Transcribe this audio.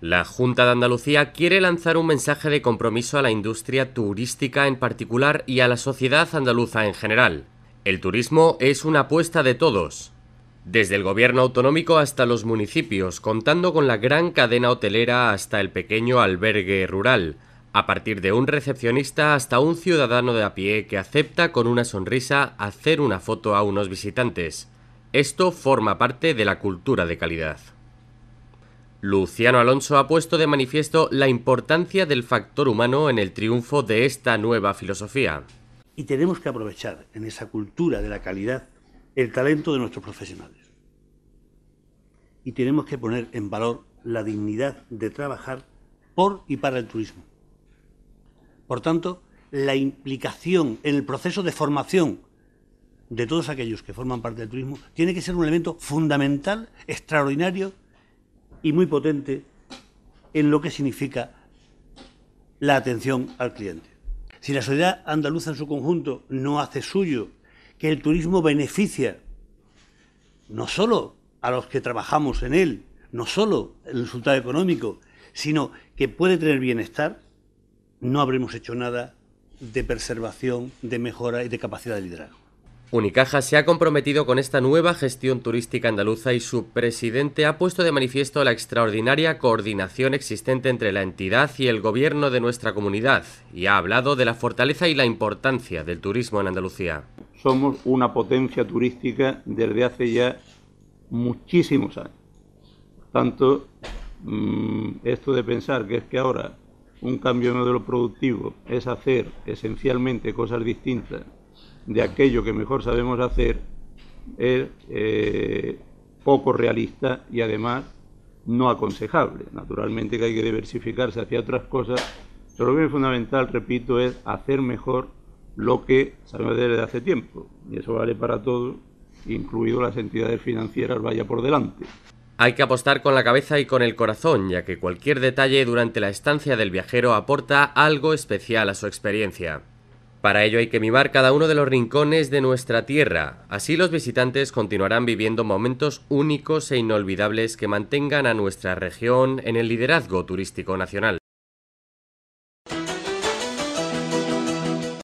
La Junta de Andalucía quiere lanzar un mensaje de compromiso a la industria turística en particular y a la sociedad andaluza en general. El turismo es una apuesta de todos, desde el gobierno autonómico hasta los municipios, contando con la gran cadena hotelera hasta el pequeño albergue rural, a partir de un recepcionista hasta un ciudadano de a pie que acepta con una sonrisa hacer una foto a unos visitantes. Esto forma parte de la cultura de calidad. Luciano Alonso ha puesto de manifiesto la importancia del factor humano en el triunfo de esta nueva filosofía. Y tenemos que aprovechar en esa cultura de la calidad el talento de nuestros profesionales. Y tenemos que poner en valor la dignidad de trabajar por y para el turismo. Por tanto, la implicación en el proceso de formación de todos aquellos que forman parte del turismo tiene que ser un elemento fundamental, extraordinario y muy potente en lo que significa la atención al cliente. Si la sociedad andaluza en su conjunto no hace suyo que el turismo beneficia no solo a los que trabajamos en él, no solo el resultado económico, sino que puede tener bienestar, no habremos hecho nada de preservación, de mejora y de capacidad de liderazgo. Unicaja se ha comprometido con esta nueva gestión turística andaluza y su presidente ha puesto de manifiesto la extraordinaria coordinación existente entre la entidad y el gobierno de nuestra comunidad y ha hablado de la fortaleza y la importancia del turismo en Andalucía. Somos una potencia turística desde hace ya muchísimos años. Tanto mm, esto de pensar que es que ahora un cambio de modelo productivo es hacer esencialmente cosas distintas de aquello que mejor sabemos hacer es eh, poco realista y además no aconsejable. Naturalmente que hay que diversificarse hacia otras cosas, pero lo que es fundamental, repito, es hacer mejor lo que sabemos hacer desde hace tiempo. Y eso vale para todo, incluido las entidades financieras, vaya por delante. Hay que apostar con la cabeza y con el corazón, ya que cualquier detalle durante la estancia del viajero aporta algo especial a su experiencia. Para ello hay que mimar cada uno de los rincones de nuestra tierra. Así los visitantes continuarán viviendo momentos únicos e inolvidables que mantengan a nuestra región en el liderazgo turístico nacional.